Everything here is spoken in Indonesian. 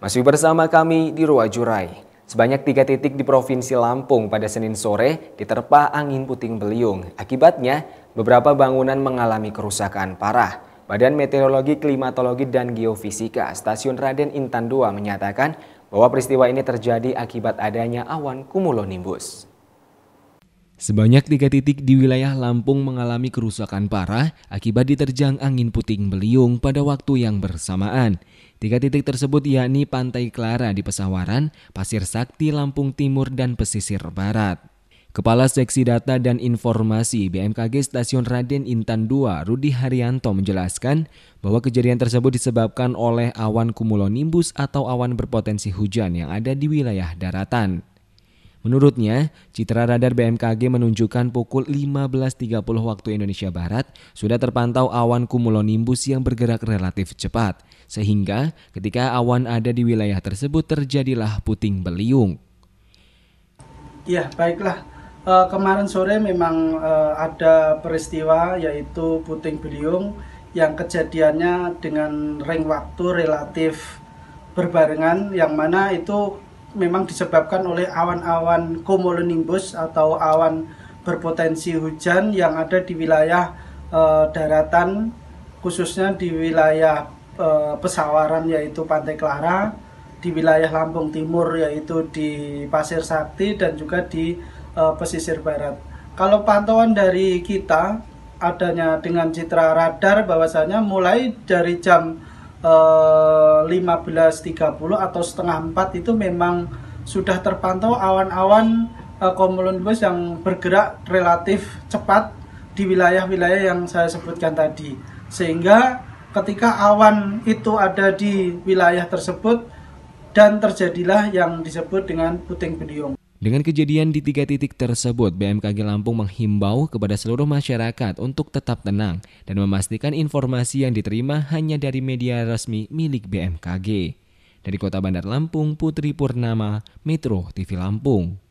Masih bersama kami di Ruang Jurai. Sebanyak tiga titik di Provinsi Lampung pada Senin sore diterpa angin puting beliung. Akibatnya, beberapa bangunan mengalami kerusakan parah. Badan Meteorologi, Klimatologi, dan Geofisika Stasiun Raden Intan II menyatakan bahwa peristiwa ini terjadi akibat adanya awan kumulonimbus. Sebanyak tiga titik di wilayah Lampung mengalami kerusakan parah akibat diterjang angin puting beliung pada waktu yang bersamaan. Tiga titik tersebut yakni Pantai Clara di Pesawaran, Pasir Sakti Lampung Timur, dan Pesisir Barat. Kepala Seksi Data dan Informasi BMKG Stasiun Raden Intan II Rudi Haryanto menjelaskan bahwa kejadian tersebut disebabkan oleh awan kumulonimbus atau awan berpotensi hujan yang ada di wilayah daratan. Menurutnya, citra radar BMKG menunjukkan pukul 15.30 waktu Indonesia Barat sudah terpantau awan kumulonimbus yang bergerak relatif cepat, sehingga ketika awan ada di wilayah tersebut terjadilah puting beliung. Ya, baiklah. E, kemarin sore memang e, ada peristiwa yaitu puting beliung yang kejadiannya dengan ring waktu relatif berbarengan yang mana itu memang disebabkan oleh awan-awan cumulonimbus atau awan berpotensi hujan yang ada di wilayah e, daratan khususnya di wilayah e, pesawaran yaitu Pantai Clara, di wilayah Lampung Timur yaitu di Pasir Sakti dan juga di e, pesisir barat. Kalau pantauan dari kita adanya dengan citra radar bahwasanya mulai dari jam Eh, uh, 15.30 atau setengah 4 itu memang sudah terpantau awan-awan uh, cumulonimbus yang bergerak relatif cepat di wilayah-wilayah yang saya sebutkan tadi. Sehingga ketika awan itu ada di wilayah tersebut dan terjadilah yang disebut dengan puting beliung. Dengan kejadian di tiga titik tersebut, BMKG Lampung menghimbau kepada seluruh masyarakat untuk tetap tenang dan memastikan informasi yang diterima hanya dari media resmi milik BMKG. Dari Kota Bandar Lampung, Putri Purnama, Metro TV Lampung.